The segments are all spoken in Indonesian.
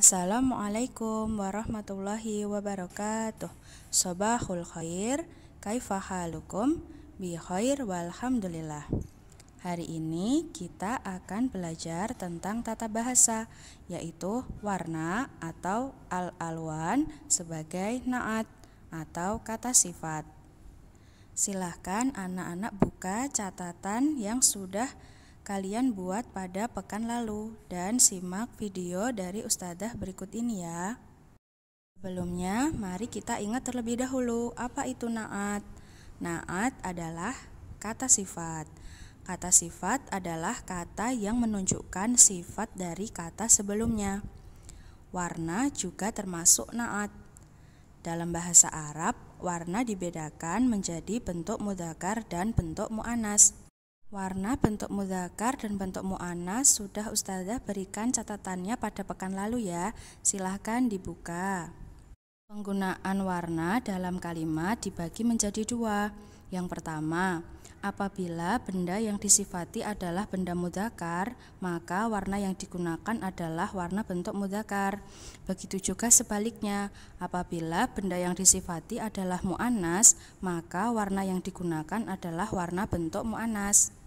Assalamualaikum warahmatullahi wabarakatuh. Sobahul khair, kaifahalukum, bi khair walhamdulillah. Hari ini kita akan belajar tentang tata bahasa, yaitu warna atau al-alwan sebagai naat atau kata sifat. Silahkan anak-anak buka catatan yang sudah kalian buat pada pekan lalu dan simak video dari Ustadzah berikut ini ya. Sebelumnya, mari kita ingat terlebih dahulu apa itu naat. Naat adalah kata sifat. Kata sifat adalah kata yang menunjukkan sifat dari kata sebelumnya. Warna juga termasuk naat. Dalam bahasa Arab, warna dibedakan menjadi bentuk mudakar dan bentuk mu'anas. Warna bentuk mudakar dan bentuk mu'anas sudah Ustazah berikan catatannya pada pekan lalu ya. Silahkan dibuka. Penggunaan warna dalam kalimat dibagi menjadi dua. Yang pertama, apabila benda yang disifati adalah benda mudakar, maka warna yang digunakan adalah warna bentuk mudakar. Begitu juga sebaliknya, apabila benda yang disifati adalah mu'anas, maka warna yang digunakan adalah warna bentuk mu'anas.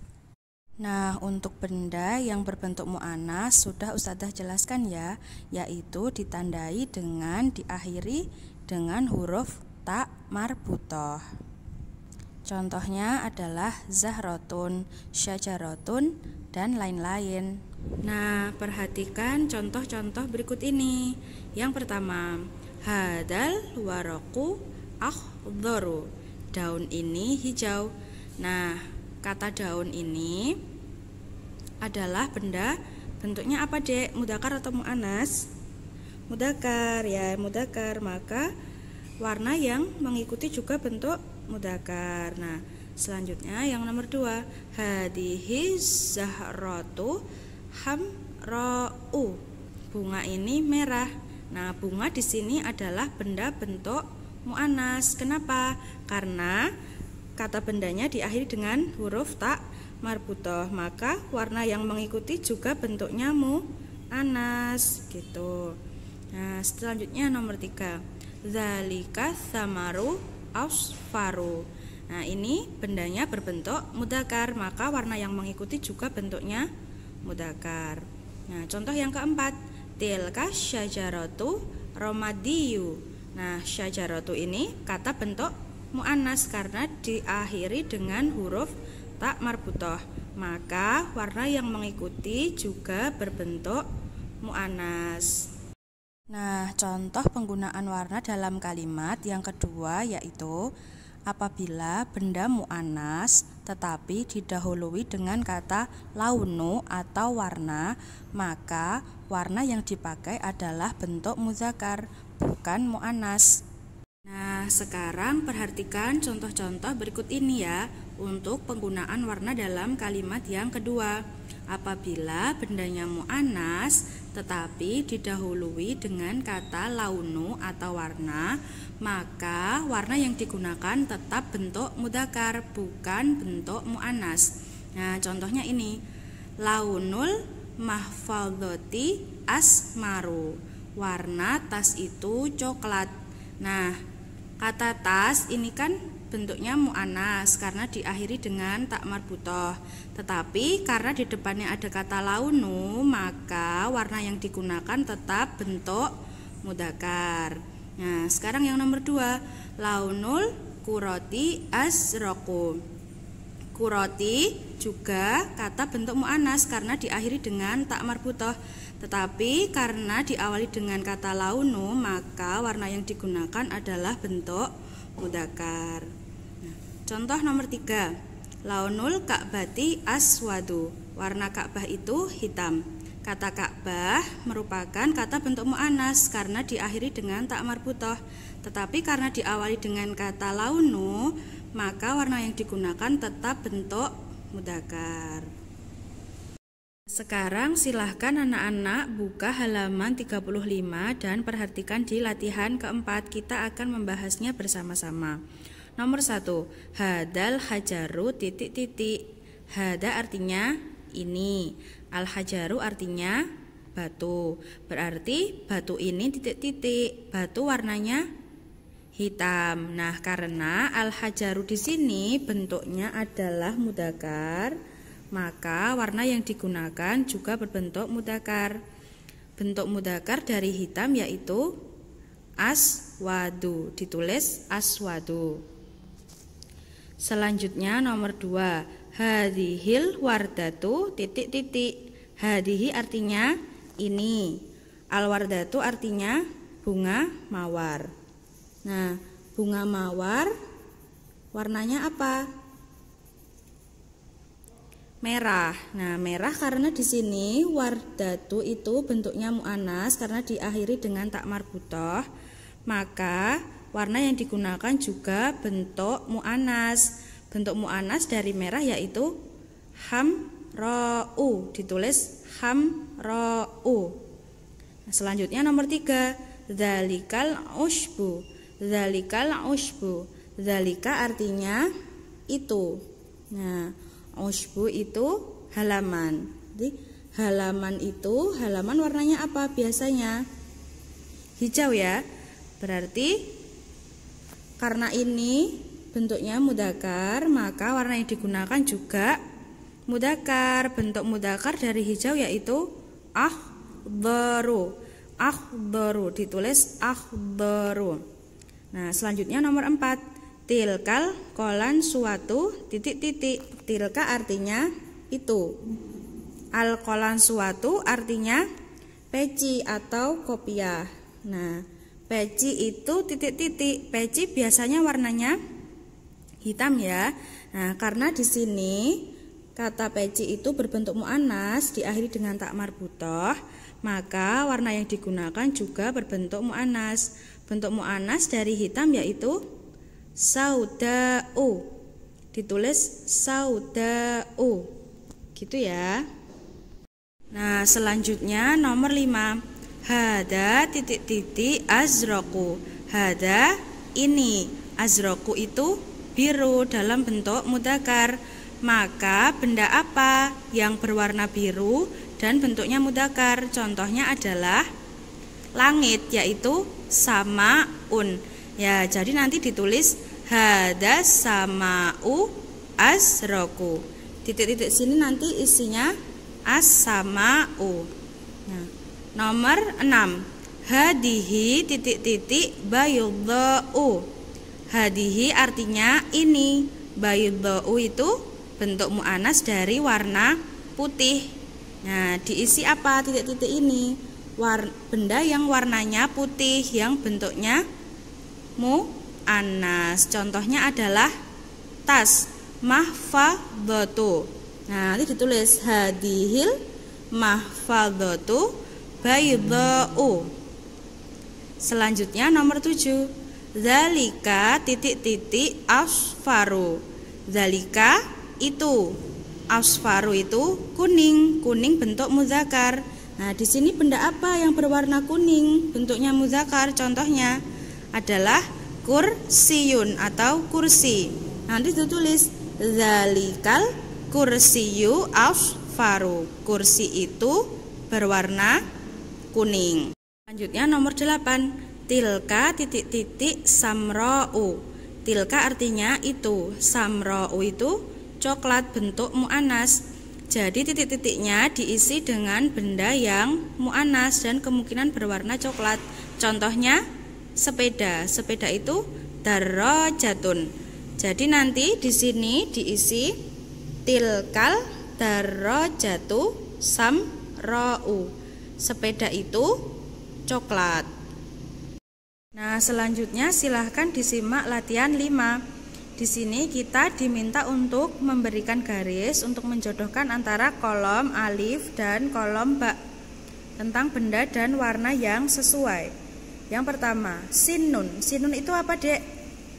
Nah, untuk benda yang berbentuk mu'anas sudah Ustadzah jelaskan ya, yaitu ditandai dengan diakhiri dengan huruf tak marbutoh. Contohnya adalah zahrotun, syajarotun, dan lain-lain. Nah, perhatikan contoh-contoh berikut ini. Yang pertama, hadal waroku akhdoru. Daun ini hijau. Nah, kata daun ini adalah benda bentuknya apa dek mudakar atau muanas mudakar ya mudakar maka warna yang mengikuti juga bentuk mudakar nah selanjutnya yang nomor dua hadihi zahratu hamra'u bunga ini merah nah bunga di sini adalah benda bentuk muanas kenapa karena kata bendanya diakhiri dengan huruf tak marbutoh maka warna yang mengikuti juga bentuknya mu anas gitu nah selanjutnya nomor tiga zalika samaru ausfaru nah ini bendanya berbentuk mudakar maka warna yang mengikuti juga bentuknya mudakar nah contoh yang keempat tilka syajaratu romadiyu nah syajaratu ini kata bentuk muannas karena diakhiri dengan huruf tak marbutoh. Maka warna yang mengikuti juga berbentuk muannas. Nah, contoh penggunaan warna dalam kalimat yang kedua yaitu apabila benda mu'anas tetapi didahului dengan kata launu atau warna, maka warna yang dipakai adalah bentuk muzakar, bukan mu'anas. Nah, sekarang perhatikan contoh-contoh berikut ini ya untuk penggunaan warna dalam kalimat yang kedua. Apabila bendanya mu'anas tetapi didahului dengan kata launu atau warna, maka warna yang digunakan tetap bentuk mudakar, bukan bentuk mu'anas. Nah, contohnya ini. Launul mahfaldoti asmaru. Warna tas itu coklat. Nah, Kata tas ini kan bentuknya mu'anas karena diakhiri dengan tak marbutoh tetapi karena di depannya ada kata launu maka warna yang digunakan tetap bentuk mudakar nah sekarang yang nomor dua launul kuroti asroku kuroti juga kata bentuk mu'anas karena diakhiri dengan tak marbutoh tetapi karena diawali dengan kata launu, maka warna yang digunakan adalah bentuk mudakar. Nah, contoh nomor tiga, launul ka'bati aswadu. Warna Ka'bah itu hitam. Kata Ka'bah merupakan kata bentuk mu'anas karena diakhiri dengan tak marbutoh. Tetapi karena diawali dengan kata launu, maka warna yang digunakan tetap bentuk mudakar. Sekarang silahkan anak-anak buka halaman 35 dan perhatikan di latihan keempat kita akan membahasnya bersama-sama. Nomor 1. Hadal hajaru titik-titik. Hada artinya ini. Al hajaru artinya batu. Berarti batu ini titik-titik. Batu warnanya hitam. Nah, karena al hajaru di sini bentuknya adalah mudakar maka warna yang digunakan juga berbentuk mudakar. Bentuk mudakar dari hitam yaitu aswadu, ditulis aswadu. Selanjutnya nomor 2, hadhil wardatu titik-titik. Hadihi artinya ini. Alwardatu artinya bunga mawar. Nah, bunga mawar warnanya apa? merah. Nah, merah karena di sini wardatu itu bentuknya mu'anas karena diakhiri dengan tak marbutoh, maka warna yang digunakan juga bentuk mu'anas. Bentuk mu'anas dari merah yaitu ham hamro'u, ditulis ham hamro'u. Nah, selanjutnya nomor tiga, zalikal usbu. Zalikal usbu. Zalika artinya itu. Nah, Osbu itu halaman. Jadi halaman itu halaman warnanya apa biasanya? Hijau ya. Berarti karena ini bentuknya mudakar, maka warna yang digunakan juga mudakar. Bentuk mudakar dari hijau yaitu ahdaru. Ahdaru ditulis ahdaru. Nah, selanjutnya nomor 4 tilkal kolan suatu titik-titik tilka artinya itu al kolan suatu artinya peci atau kopiah nah peci itu titik-titik peci biasanya warnanya hitam ya nah karena di sini kata peci itu berbentuk mu'anas diakhiri dengan tak marbutoh maka warna yang digunakan juga berbentuk mu'anas bentuk mu'anas dari hitam yaitu saudau ditulis saudau gitu ya nah selanjutnya nomor 5 hada titik titik azroku hada ini azroku itu biru dalam bentuk mudakar maka benda apa yang berwarna biru dan bentuknya mudakar contohnya adalah langit yaitu sama un ya jadi nanti ditulis hada u u asroku titik-titik sini nanti isinya as sama u. nah, nomor 6 hadihi titik-titik u hadihi artinya ini u itu bentuk mu'anas dari warna putih nah diisi apa titik-titik ini War, benda yang warnanya putih yang bentuknya mu anas. Contohnya adalah tas mahfadhatu. Nah, nanti ditulis hadihil mahfadhatu baydha'u. Selanjutnya nomor 7. Zalika titik-titik asfaru. Zalika itu. Asfaru itu kuning, kuning bentuk muzakar. Nah, di sini benda apa yang berwarna kuning? Bentuknya muzakar. Contohnya adalah kursiyun atau kursi. Nanti ditulis zalikal kursiyu faru. Kursi itu berwarna kuning. Selanjutnya nomor 8. Tilka titik-titik u. Tilka artinya itu, u itu coklat bentuk mu'anas. Jadi titik-titiknya diisi dengan benda yang mu'anas dan kemungkinan berwarna coklat. Contohnya sepeda. Sepeda itu darajatun. Jadi nanti di sini diisi tilkal darajatu samra'u. Sepeda itu coklat. Nah, selanjutnya silahkan disimak latihan 5. Di sini kita diminta untuk memberikan garis untuk menjodohkan antara kolom alif dan kolom bak tentang benda dan warna yang sesuai. Yang pertama, sinun. Sinun itu apa, Dek?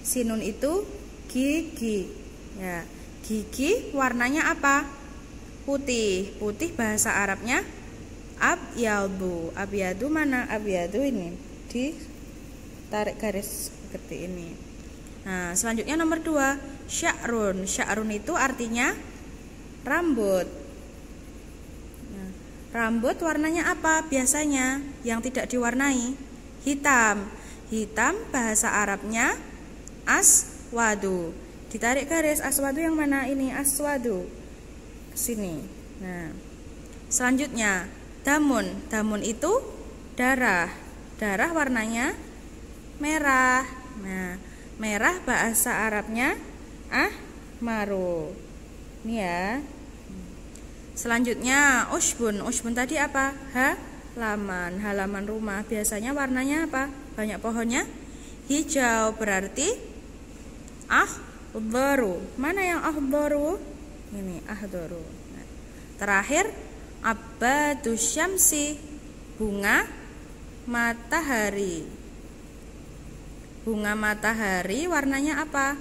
Sinun itu gigi. Ya, gigi warnanya apa? Putih. Putih bahasa Arabnya abyadu. Abyadu mana? Abyadu ini. Di tarik garis seperti ini. Nah, selanjutnya nomor dua sya'run. Sya'run itu artinya rambut. Nah, rambut warnanya apa biasanya yang tidak diwarnai? hitam. Hitam bahasa Arabnya aswadu. Ditarik garis aswadu yang mana ini? Aswadu. Sini. Nah. Selanjutnya damun. Damun itu darah. Darah warnanya merah. Nah, merah bahasa Arabnya ah maru. Ini ya. Selanjutnya usbun. Usbun tadi apa? Ha? laman halaman rumah. Biasanya warnanya apa? Banyak pohonnya? Hijau berarti ah baru. Mana yang ah baru? Ini ah baru. Nah, terakhir abadu syamsi, bunga matahari. Bunga matahari warnanya apa?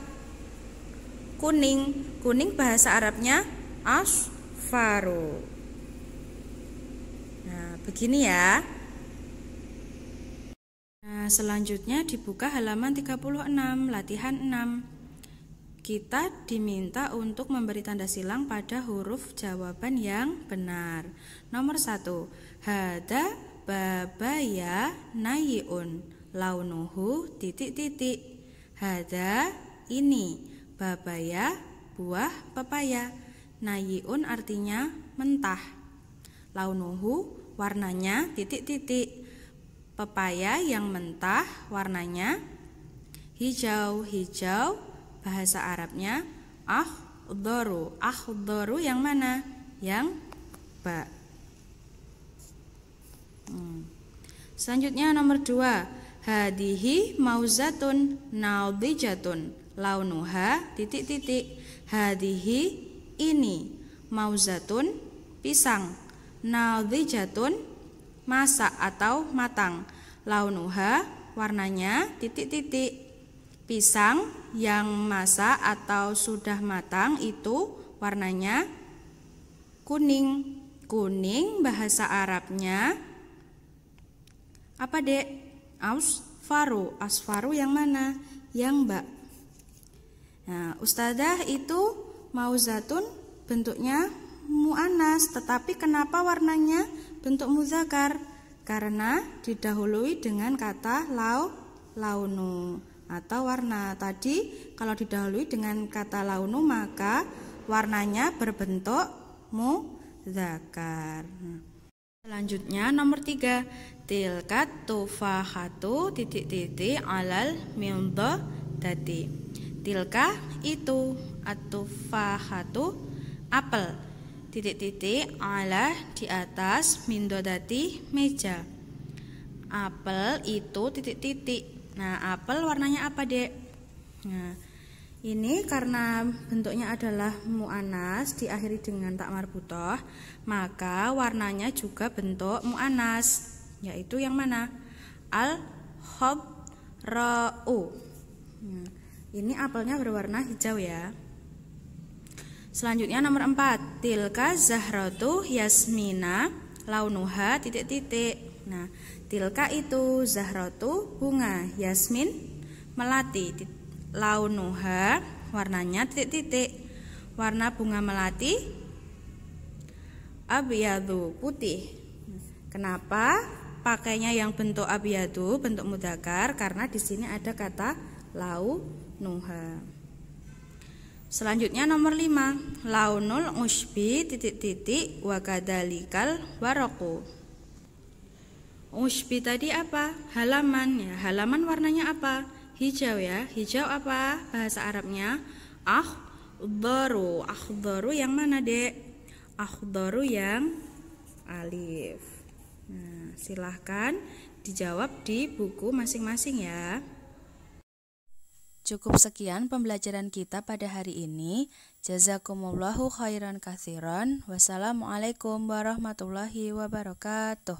Kuning. Kuning bahasa Arabnya asfaru. Begini ya. Nah, selanjutnya dibuka halaman 36, latihan 6. Kita diminta untuk memberi tanda silang pada huruf jawaban yang benar. Nomor 1. Hada babaya nayiun launuhu titik-titik. Hada ini, babaya buah pepaya. Nayiun artinya mentah. Launuhu warnanya titik-titik. Pepaya yang mentah warnanya hijau-hijau, bahasa Arabnya ahdoru ahdoru yang mana? Yang ba. Hmm. Selanjutnya nomor dua Hadihi mauzatun naudijatun launuha titik-titik. Hadihi ini mauzatun pisang jatun masak atau matang. Launuha warnanya titik-titik. Pisang yang masak atau sudah matang itu warnanya kuning. Kuning bahasa Arabnya apa, Dek? asfaru Asfaru yang mana? Yang Mbak. Nah, ustadah itu mauzatun bentuknya mu'anas tetapi kenapa warnanya bentuk muzakar karena didahului dengan kata lau launu atau warna tadi kalau didahului dengan kata launu maka warnanya berbentuk muzakar selanjutnya nomor tiga tilkat tufahatu titik titik alal mildo dati tilka itu atufahatu apel titik-titik ala di atas mindodati meja apel itu titik-titik nah apel warnanya apa dek nah ini karena bentuknya adalah mu'anas diakhiri dengan tak marbutoh maka warnanya juga bentuk mu'anas yaitu yang mana al khobrou nah, ini apelnya berwarna hijau ya Selanjutnya nomor 4 Tilka zahratu yasmina launuha titik-titik Nah tilka itu zahratu bunga yasmin melati launuha warnanya titik-titik Warna bunga melati Abiyadu putih Kenapa pakainya yang bentuk abiyadu bentuk mudakar karena di sini ada kata lau Selanjutnya nomor 5 Launul usbi titik-titik wakadalikal waroku Usbi tadi apa? Halaman ya Halaman warnanya apa? Hijau ya Hijau apa? Bahasa Arabnya Akhdaru Akhdaru yang mana dek? Akhdaru yang alif Nah silahkan dijawab di buku masing-masing ya Cukup sekian pembelajaran kita pada hari ini. Jazakumullahu khairan kathiran. Wassalamualaikum warahmatullahi wabarakatuh.